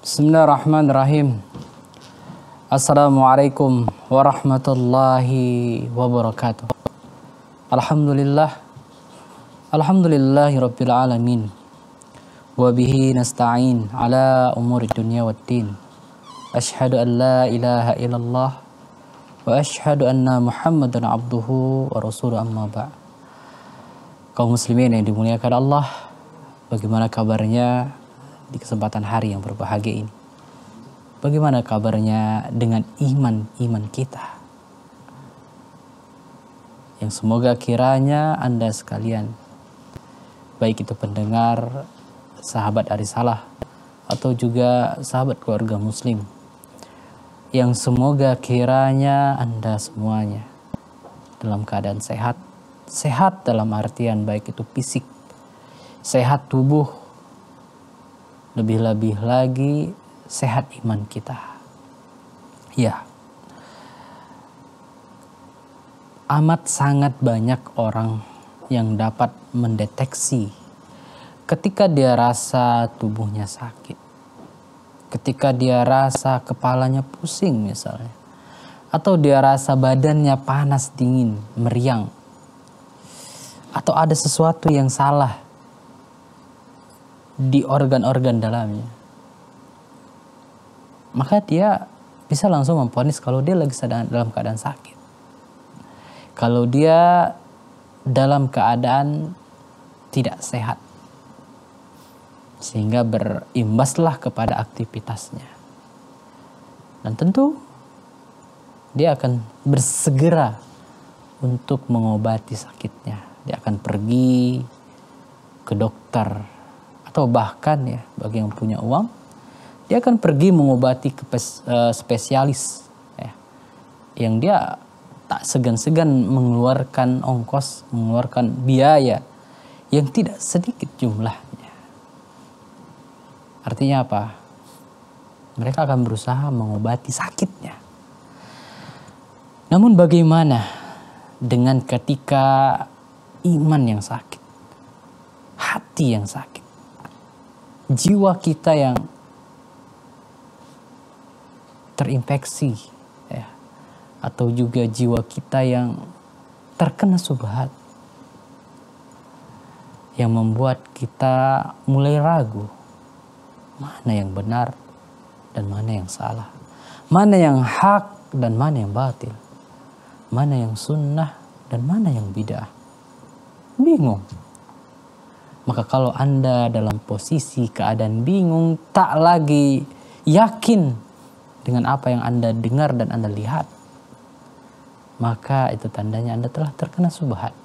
Bismillahirrahmanirrahim. Assalamualaikum warahmatullahi wabarakatuh. Alhamdulillah. Alhamdulillahi rabbil alamin. Wa bihi nasta'in ala umuri dunya أشهد أن لا إله إلا الله وأشهد أن محمدا عبده ورسوله amma ba' kaum muslimin yang dimuliakan Allah bagaimana kabarnya di kesempatan hari yang berbahagia ini bagaimana kabarnya dengan iman-iman kita yang semoga kiranya Anda sekalian baik itu pendengar sahabat arisalah atau juga sahabat keluarga muslim yang semoga kiranya Anda semuanya dalam keadaan sehat. Sehat dalam artian baik itu fisik, sehat tubuh, lebih-lebih lagi sehat iman kita. Ya. Amat sangat banyak orang yang dapat mendeteksi ketika dia rasa tubuhnya sakit ketika dia rasa kepalanya pusing misalnya atau dia rasa badannya panas dingin meriang atau ada sesuatu yang salah di organ-organ dalamnya maka dia bisa langsung memponis kalau dia lagi sedang dalam keadaan sakit kalau dia dalam keadaan tidak sehat sehingga berimbaslah kepada aktivitasnya. Dan tentu dia akan bersegera untuk mengobati sakitnya. Dia akan pergi ke dokter atau bahkan ya bagi yang punya uang dia akan pergi mengobati ke eh, spesialis ya, yang dia tak segan-segan mengeluarkan ongkos, mengeluarkan biaya yang tidak sedikit jumlah Artinya apa? Mereka akan berusaha mengobati sakitnya. Namun bagaimana dengan ketika iman yang sakit? Hati yang sakit? Jiwa kita yang terinfeksi ya. Atau juga jiwa kita yang terkena subhat yang membuat kita mulai ragu mana yang benar dan mana yang salah, mana yang hak dan mana yang batil, mana yang sunnah dan mana yang bid'ah. Bingung. Maka kalau Anda dalam posisi keadaan bingung, tak lagi yakin dengan apa yang Anda dengar dan Anda lihat, maka itu tandanya Anda telah terkena subhat.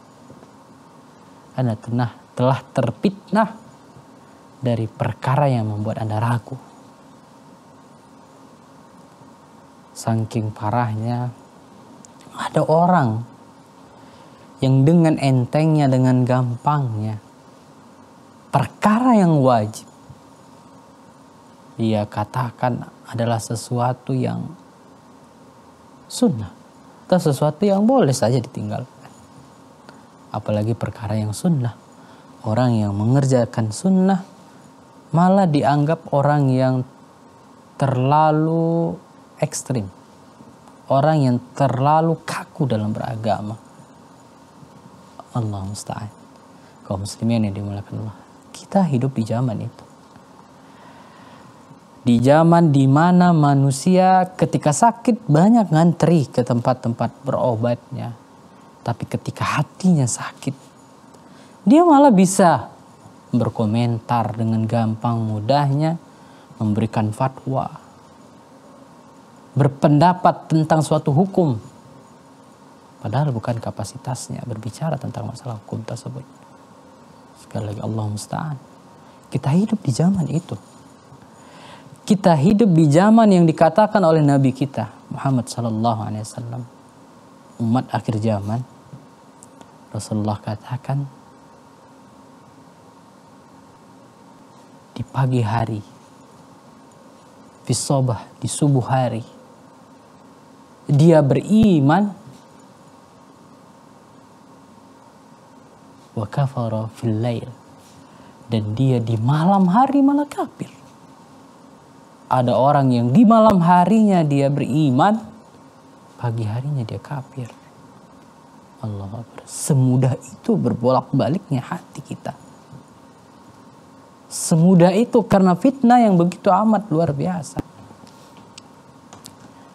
Anda telah telah dari perkara yang membuat Anda ragu. Saking parahnya, ada orang yang dengan entengnya, dengan gampangnya, perkara yang wajib, dia katakan adalah sesuatu yang sunnah atau sesuatu yang boleh saja ditinggalkan. Apalagi perkara yang sunnah. Orang yang mengerjakan sunnah malah dianggap orang yang terlalu ekstrim, orang yang terlalu kaku dalam beragama. Allah musta'in. Kaum muslimin yang dimulakan Allah. Kita hidup di zaman itu. Di zaman di mana manusia ketika sakit banyak ngantri ke tempat-tempat berobatnya. Tapi ketika hatinya sakit, dia malah bisa berkomentar dengan gampang mudahnya, memberikan fatwa, berpendapat tentang suatu hukum, padahal bukan kapasitasnya berbicara tentang masalah hukum tersebut. Sekali lagi Allah musta'an. Kita hidup di zaman itu. Kita hidup di zaman yang dikatakan oleh Nabi kita Muhammad Sallallahu Alaihi Wasallam umat akhir zaman Rasulullah katakan di pagi hari. Fisobah di subuh hari. Dia beriman. Wa kafara fil lail. Dan dia di malam hari malah kafir. Ada orang yang di malam harinya dia beriman. Pagi harinya dia kafir. Allah Semudah itu berbolak-baliknya hati kita Semudah itu karena fitnah yang begitu amat luar biasa.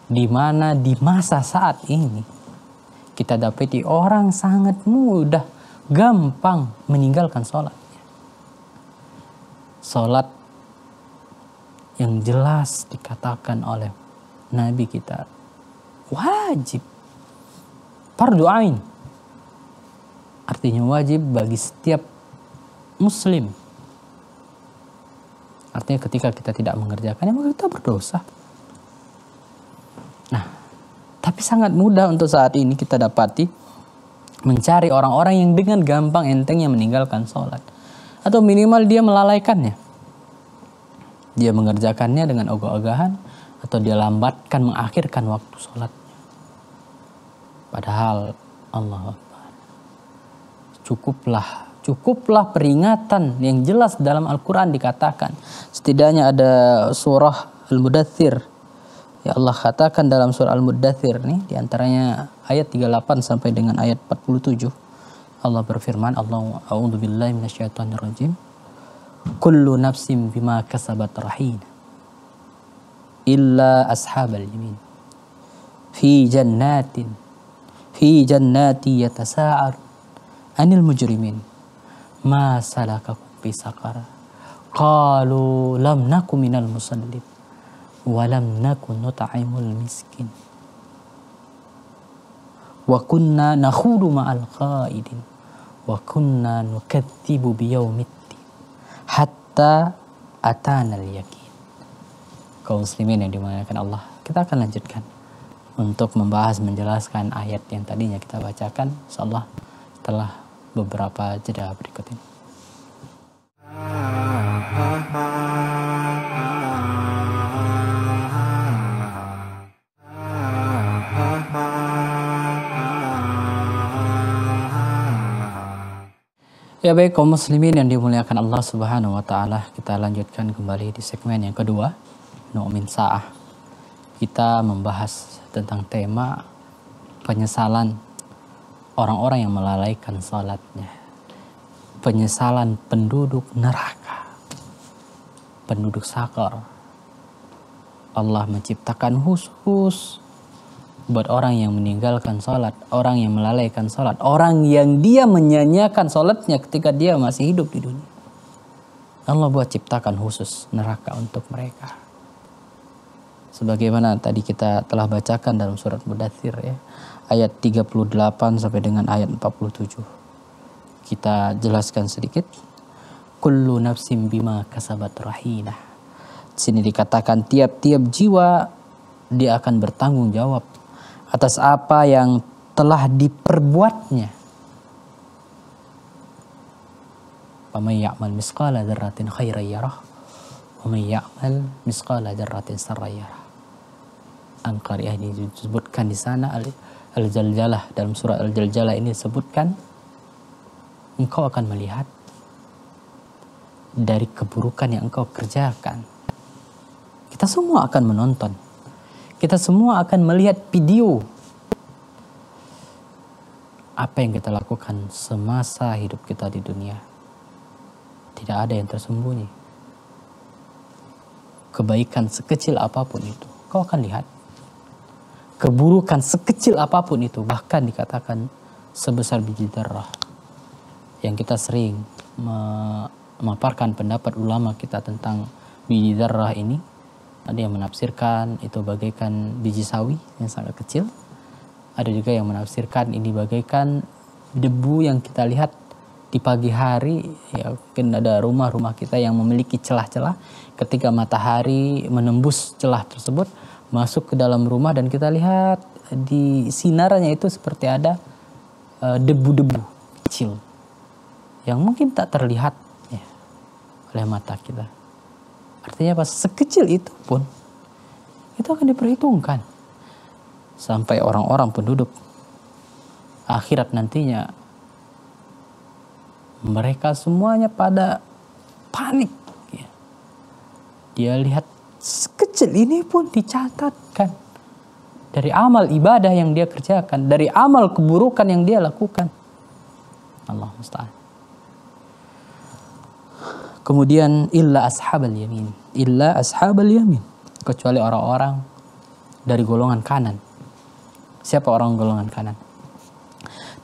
Di mana di masa saat ini kita dapati orang sangat mudah gampang meninggalkan sholat. Sholat yang jelas dikatakan oleh Nabi kita wajib. parduain Artinya wajib bagi setiap muslim Artinya ketika kita tidak mengerjakannya maka kita berdosa. Nah, tapi sangat mudah untuk saat ini kita dapati mencari orang-orang yang dengan gampang entengnya meninggalkan sholat. Atau minimal dia melalaikannya. Dia mengerjakannya dengan ogah-ogahan atau dia lambatkan mengakhirkan waktu sholatnya. Padahal Allah Cukuplah Cukuplah peringatan yang jelas dalam Al-Quran dikatakan. Setidaknya ada surah Al-Mudathir. Ya Allah katakan dalam surah Al-Mudathir nih diantaranya ayat 38 sampai dengan ayat 47. Allah berfirman, Allah a'udhu billahi minasyaitonir rajim. Kullu nafsim bima kasabat rahina. Illa ashabal yamin. Fi jannatin fi jannati yatasa'ar anil mujrimin ma salakakum fi saqara qalu lam naku minal musallin wa lam naku nut'imul miskin wa kunna nakhudu ma'al qaidin wa kunna nukadzibu biyaumiddin hatta atana al-yakin kaum muslimin yang dimuliakan Allah kita akan lanjutkan untuk membahas menjelaskan ayat yang tadinya kita bacakan insyaallah telah beberapa jeda berikut ini. Ya baik kaum muslimin yang dimuliakan Allah Subhanahu wa taala, kita lanjutkan kembali di segmen yang kedua, Nu'min Sa'ah. Kita membahas tentang tema penyesalan orang-orang yang melalaikan salatnya. Penyesalan penduduk neraka. Penduduk sakar. Allah menciptakan khusus buat orang yang meninggalkan sholat, orang yang melalaikan sholat, orang yang dia menyanyiakan sholatnya ketika dia masih hidup di dunia. Allah buat ciptakan khusus neraka untuk mereka. Sebagaimana tadi kita telah bacakan dalam surat Mudathir ya ayat 38 sampai dengan ayat 47. Kita jelaskan sedikit. Kullu nafsim bima kasabat rahinah. Sini dikatakan tiap-tiap jiwa dia akan bertanggung jawab atas apa yang telah diperbuatnya. Pemain ya'mal misqala daratin khairan yarah wa man ya'mal misqala dzarratin sarran yarah. disebutkan di sana Al-Jaljalah dalam surat Al-Jaljalah ini sebutkan, engkau akan melihat dari keburukan yang engkau kerjakan. Kita semua akan menonton. Kita semua akan melihat video apa yang kita lakukan semasa hidup kita di dunia. Tidak ada yang tersembunyi. Kebaikan sekecil apapun itu, kau akan lihat keburukan sekecil apapun itu bahkan dikatakan sebesar biji darah yang kita sering memaparkan pendapat ulama kita tentang biji darah ini ada yang menafsirkan itu bagaikan biji sawi yang sangat kecil ada juga yang menafsirkan ini bagaikan debu yang kita lihat di pagi hari ya mungkin ada rumah-rumah kita yang memiliki celah-celah ketika matahari menembus celah tersebut masuk ke dalam rumah dan kita lihat di sinarnya itu seperti ada e, debu-debu uh, kecil yang mungkin tak terlihat ya, oleh mata kita. Artinya apa sekecil itu pun itu akan diperhitungkan sampai orang-orang penduduk akhirat nantinya mereka semuanya pada panik. Ya. Dia lihat sekecil ini pun dicatatkan dari amal ibadah yang dia kerjakan, dari amal keburukan yang dia lakukan. Allah musta'an. Kemudian illa ashabal yamin. Illa ashabal yamin. Kecuali orang-orang dari golongan kanan. Siapa orang golongan kanan?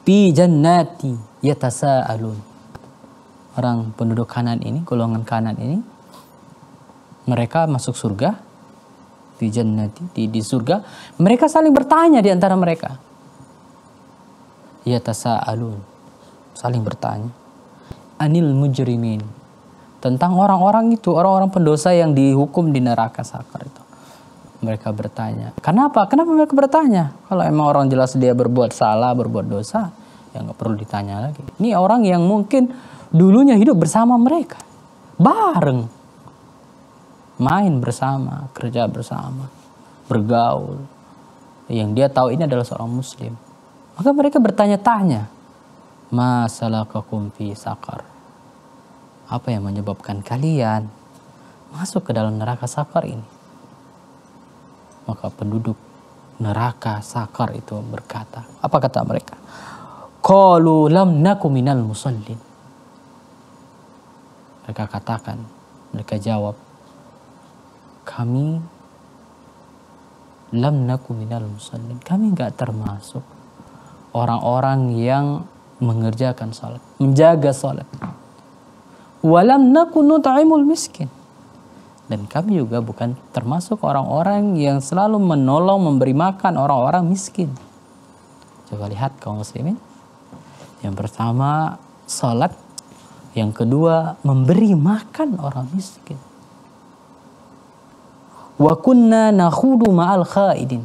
Fi jannati yatasaalun. Orang penduduk kanan ini, golongan kanan ini mereka masuk surga di jannati di, di surga mereka saling bertanya di antara mereka ya tasaalun saling bertanya anil mujrimin tentang orang-orang itu orang-orang pendosa yang dihukum di neraka sakar itu mereka bertanya kenapa kenapa mereka bertanya kalau emang orang jelas dia berbuat salah berbuat dosa ya nggak perlu ditanya lagi ini orang yang mungkin dulunya hidup bersama mereka bareng main bersama, kerja bersama, bergaul. Yang dia tahu ini adalah seorang muslim. Maka mereka bertanya-tanya, masalah fi sakar?" Apa yang menyebabkan kalian masuk ke dalam neraka sakar ini? Maka penduduk neraka sakar itu berkata, apa kata mereka? Kalu lam naku minal musallin. Mereka katakan, mereka jawab, kami lam naku minal musallin. Kami nggak termasuk orang-orang yang mengerjakan salat, menjaga salat. Walam naku nut'imul miskin. Dan kami juga bukan termasuk orang-orang yang selalu menolong memberi makan orang-orang miskin. Coba lihat kaum muslimin. Yang pertama salat, yang kedua memberi makan orang miskin wa kunna nakhudu ma'al khaidin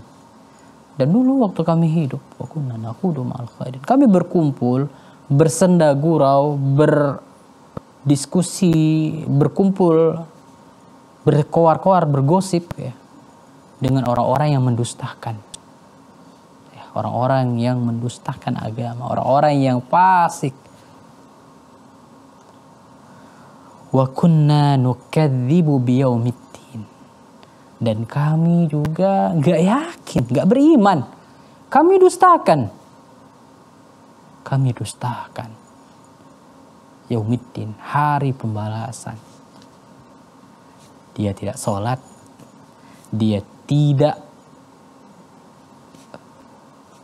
dan dulu waktu kami hidup wa kunna nakhudu ma'al khaidin kami berkumpul bersenda gurau berdiskusi berkumpul berkoar-koar bergosip ya dengan orang-orang yang mendustakan ya, orang-orang ya, yang mendustakan agama orang-orang yang fasik wa kunna nukadzibu biyaumit dan kami juga nggak yakin, nggak beriman. Kami dustakan. Kami dustakan. Yaumiddin, hari pembalasan. Dia tidak sholat. Dia tidak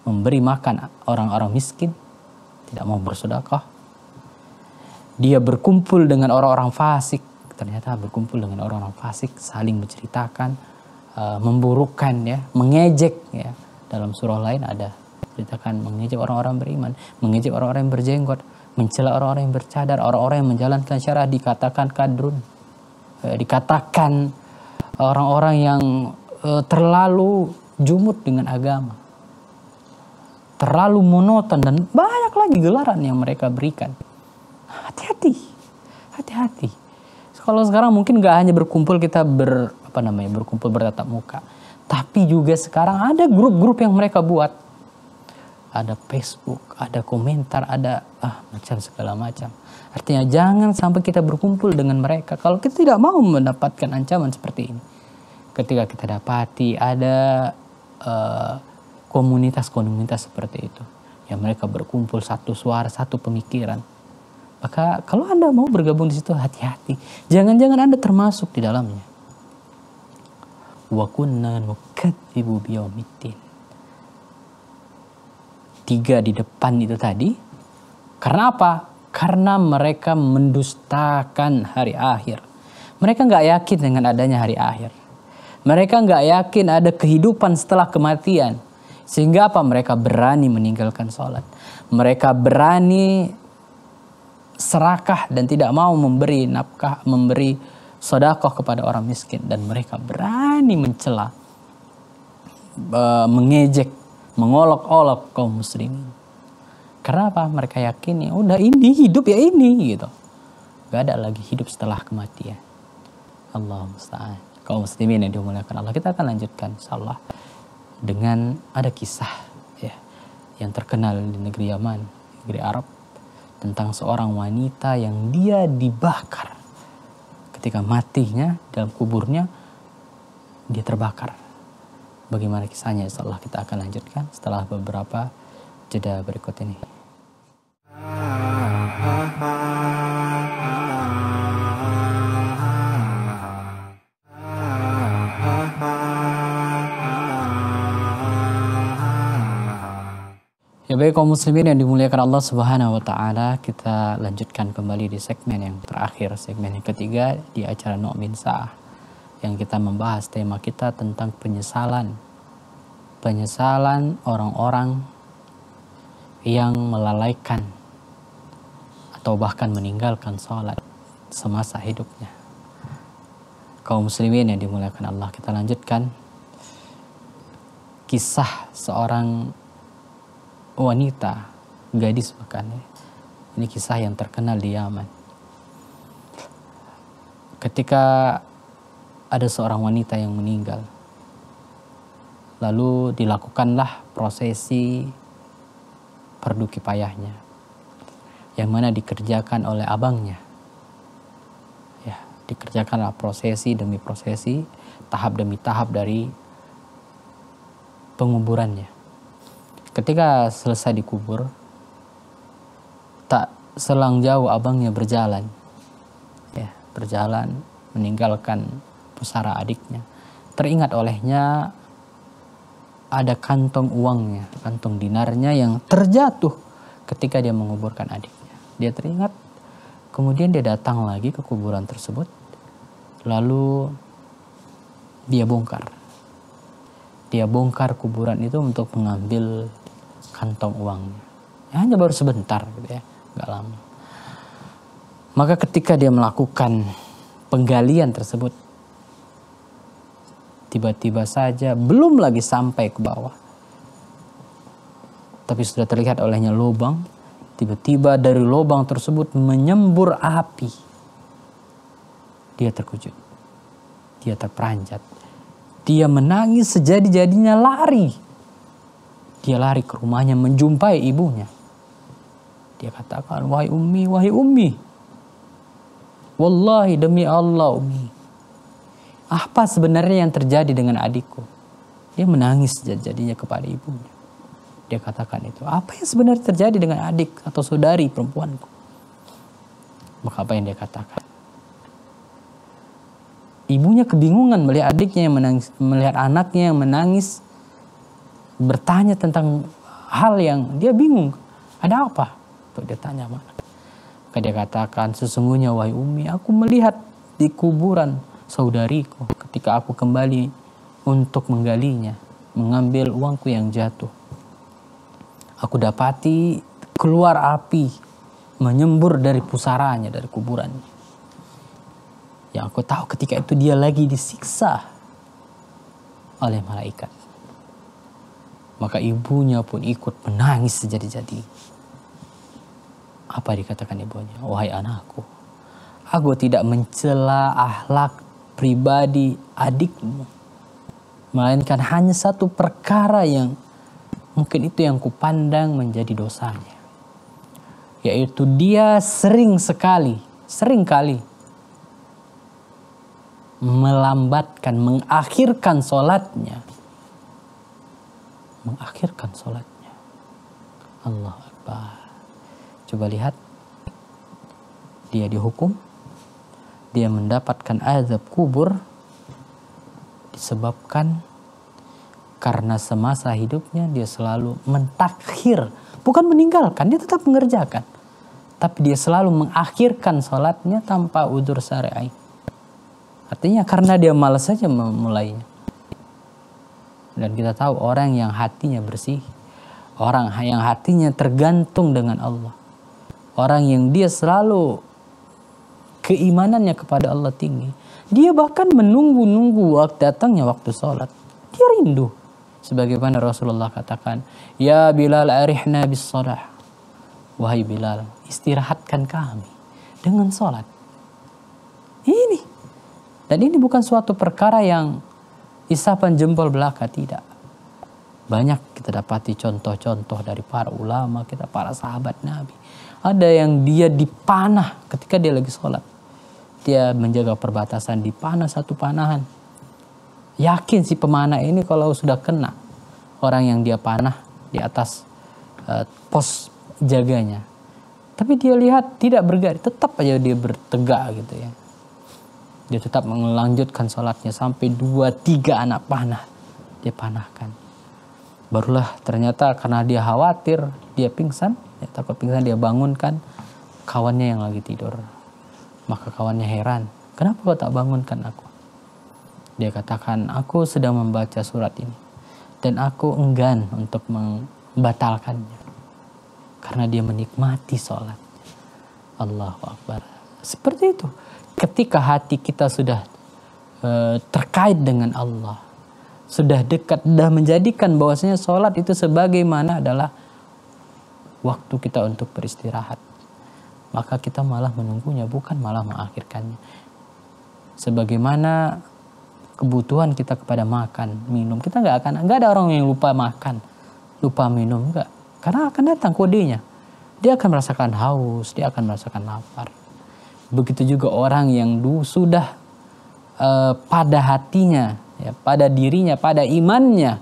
memberi makan orang-orang miskin. Tidak mau bersedekah. Dia berkumpul dengan orang-orang fasik ternyata berkumpul dengan orang-orang fasik saling menceritakan uh, eh, memburukkan ya mengejek ya dalam surah lain ada ceritakan mengejek orang-orang beriman mengejek orang-orang yang berjenggot mencela orang-orang yang bercadar orang-orang yang menjalankan syarah dikatakan kadrun uh, dikatakan orang-orang yang uh, terlalu jumut dengan agama terlalu monoton dan banyak lagi gelaran yang mereka berikan hati-hati hati-hati kalau sekarang mungkin nggak hanya berkumpul kita ber apa namanya berkumpul bertatap muka, tapi juga sekarang ada grup-grup yang mereka buat. Ada Facebook, ada komentar, ada ah macam segala macam. Artinya jangan sampai kita berkumpul dengan mereka kalau kita tidak mau mendapatkan ancaman seperti ini. Ketika kita dapati ada eh, komunitas-komunitas uh, seperti itu, ya mereka berkumpul satu suara, satu pemikiran maka kalau Anda mau bergabung di situ hati-hati. Jangan-jangan Anda termasuk di dalamnya. Wa Tiga di depan itu tadi. Karena apa? Karena mereka mendustakan hari akhir. Mereka nggak yakin dengan adanya hari akhir. Mereka nggak yakin ada kehidupan setelah kematian. Sehingga apa? Mereka berani meninggalkan sholat. Mereka berani serakah dan tidak mau memberi nafkah, memberi sodakoh kepada orang miskin dan mereka berani mencela, e, mengejek, mengolok-olok kaum muslimin. Kenapa? Mereka yakinnya oh, udah ini hidup ya ini gitu. Gak ada lagi hidup setelah kematian. Allah musta'an. Kaum muslimin yang dimuliakan Allah. Kita akan lanjutkan insyaallah dengan ada kisah ya yang terkenal di negeri Yaman, negeri Arab tentang seorang wanita yang dia dibakar. Ketika matinya dalam kuburnya, dia terbakar. Bagaimana kisahnya? Setelah kita akan lanjutkan setelah beberapa jeda berikut ini. Baik kaum muslimin yang dimuliakan Allah Subhanahu wa taala, kita lanjutkan kembali di segmen yang terakhir, segmen yang ketiga di acara Nu'min Sa'ah yang kita membahas tema kita tentang penyesalan. Penyesalan orang-orang yang melalaikan atau bahkan meninggalkan sholat semasa hidupnya. Kaum muslimin yang dimuliakan Allah, kita lanjutkan kisah seorang wanita, gadis bahkan. Ya. Ini kisah yang terkenal di Yaman. Ketika ada seorang wanita yang meninggal, lalu dilakukanlah prosesi perduki payahnya, yang mana dikerjakan oleh abangnya. Ya, dikerjakanlah prosesi demi prosesi, tahap demi tahap dari penguburannya Ketika selesai dikubur, tak selang jauh abangnya berjalan. Ya, berjalan meninggalkan pusara adiknya. Teringat olehnya ada kantong uangnya, kantong dinarnya yang terjatuh ketika dia menguburkan adiknya. Dia teringat, kemudian dia datang lagi ke kuburan tersebut, lalu dia bongkar. Dia bongkar kuburan itu untuk mengambil kantong uangnya. Hanya baru sebentar gitu ya, nggak lama. Maka ketika dia melakukan penggalian tersebut, tiba-tiba saja belum lagi sampai ke bawah. Tapi sudah terlihat olehnya lubang, tiba-tiba dari lubang tersebut menyembur api. Dia terkejut. Dia terperanjat. Dia menangis sejadi-jadinya lari dia lari ke rumahnya menjumpai ibunya. Dia katakan, wahai ummi, wahai ummi. Wallahi demi Allah ummi. Apa sebenarnya yang terjadi dengan adikku? Dia menangis jadinya kepada ibunya. Dia katakan itu, apa yang sebenarnya terjadi dengan adik atau saudari perempuanku? Maka apa yang dia katakan? Ibunya kebingungan melihat adiknya yang menangis, melihat anaknya yang menangis bertanya tentang hal yang dia bingung. Ada apa? Tuh dia tanya mana. Maka dia katakan, sesungguhnya wahai Umi, aku melihat di kuburan saudariku ketika aku kembali untuk menggalinya, mengambil uangku yang jatuh. Aku dapati keluar api menyembur dari pusaranya, dari kuburannya. Yang aku tahu ketika itu dia lagi disiksa oleh malaikat. Maka ibunya pun ikut menangis sejadi-jadi. Apa dikatakan ibunya? Wahai anakku, aku tidak mencela akhlak pribadi adikmu. Melainkan hanya satu perkara yang mungkin itu yang kupandang menjadi dosanya. Yaitu dia sering sekali, sering kali melambatkan, mengakhirkan sholatnya mengakhirkan sholatnya. Allah apa? Coba lihat, dia dihukum, dia mendapatkan azab kubur disebabkan karena semasa hidupnya dia selalu mentakhir, bukan meninggalkan, dia tetap mengerjakan. Tapi dia selalu mengakhirkan sholatnya tanpa udur syar'i. Artinya karena dia malas saja memulainya. Dan kita tahu orang yang hatinya bersih, orang yang hatinya tergantung dengan Allah. Orang yang dia selalu keimanannya kepada Allah tinggi. Dia bahkan menunggu-nunggu waktu datangnya waktu sholat. Dia rindu. Sebagaimana Rasulullah katakan, Ya Bilal arihna bis sholat Wahai Bilal, istirahatkan kami dengan sholat. Ini. Dan ini bukan suatu perkara yang isapan jempol belaka tidak. Banyak kita dapati contoh-contoh dari para ulama, kita para sahabat Nabi. Ada yang dia dipanah ketika dia lagi sholat. Dia menjaga perbatasan dipanah satu panahan. Yakin si pemanah ini kalau sudah kena orang yang dia panah di atas uh, pos jaganya. Tapi dia lihat tidak bergerak, tetap aja dia bertegak gitu ya. Dia tetap melanjutkan sholatnya sampai dua tiga anak panah dia panahkan. Barulah ternyata karena dia khawatir dia pingsan, ya, takut pingsan dia bangunkan kawannya yang lagi tidur. Maka kawannya heran, kenapa kau tak bangunkan aku? Dia katakan, aku sedang membaca surat ini dan aku enggan untuk membatalkannya karena dia menikmati sholat. Allahu Akbar. Seperti itu. Ketika hati kita sudah uh, terkait dengan Allah, sudah dekat, sudah menjadikan bahwasanya sholat itu sebagaimana adalah waktu kita untuk beristirahat. Maka kita malah menunggunya, bukan malah mengakhirkannya. Sebagaimana kebutuhan kita kepada makan, minum, kita nggak akan, nggak ada orang yang lupa makan, lupa minum, nggak. Karena akan datang kodenya. Dia akan merasakan haus, dia akan merasakan lapar. Begitu juga orang yang sudah uh, pada hatinya, ya, pada dirinya, pada imannya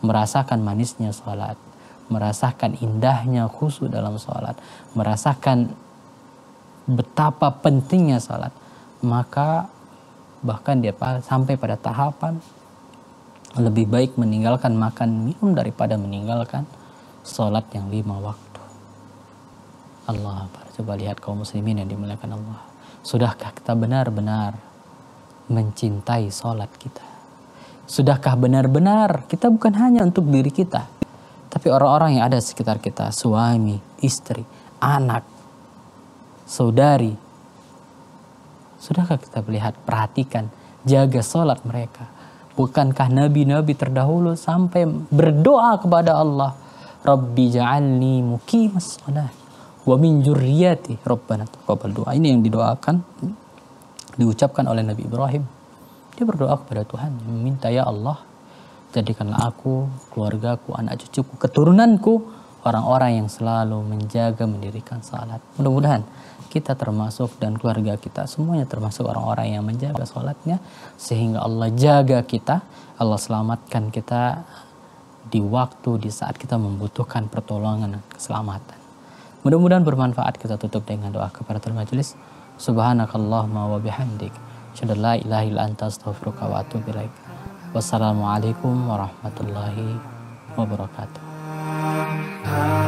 merasakan manisnya sholat, merasakan indahnya khusus dalam sholat, merasakan betapa pentingnya sholat, maka bahkan dia sampai pada tahapan lebih baik meninggalkan makan minum daripada meninggalkan sholat yang lima waktu. Allah. Coba lihat kaum muslimin yang dimuliakan Allah. Sudahkah kita benar-benar mencintai sholat kita? Sudahkah benar-benar kita bukan hanya untuk diri kita, tapi orang-orang yang ada di sekitar kita, suami, istri, anak, saudari. Sudahkah kita melihat, perhatikan, jaga sholat mereka? Bukankah nabi-nabi terdahulu sampai berdoa kepada Allah, Rabbi ja'alni mukimas sholat wa min dzurriyyati rabbana taqabbal doa. Ini yang didoakan diucapkan oleh Nabi Ibrahim. Dia berdoa kepada Tuhan, meminta ya Allah, jadikanlah aku, keluargaku, anak cucuku, keturunanku orang-orang yang selalu menjaga mendirikan salat. Mudah-mudahan kita termasuk dan keluarga kita semuanya termasuk orang-orang yang menjaga salatnya sehingga Allah jaga kita, Allah selamatkan kita di waktu di saat kita membutuhkan pertolongan dan keselamatan. Mudah-mudahan bermanfaat kita tutup dengan doa kepada Tuhan majelis. Subhanakallahumma wa bihamdik. Shadallah la anta astaghfiruka wa atubu Wassalamualaikum warahmatullahi wabarakatuh.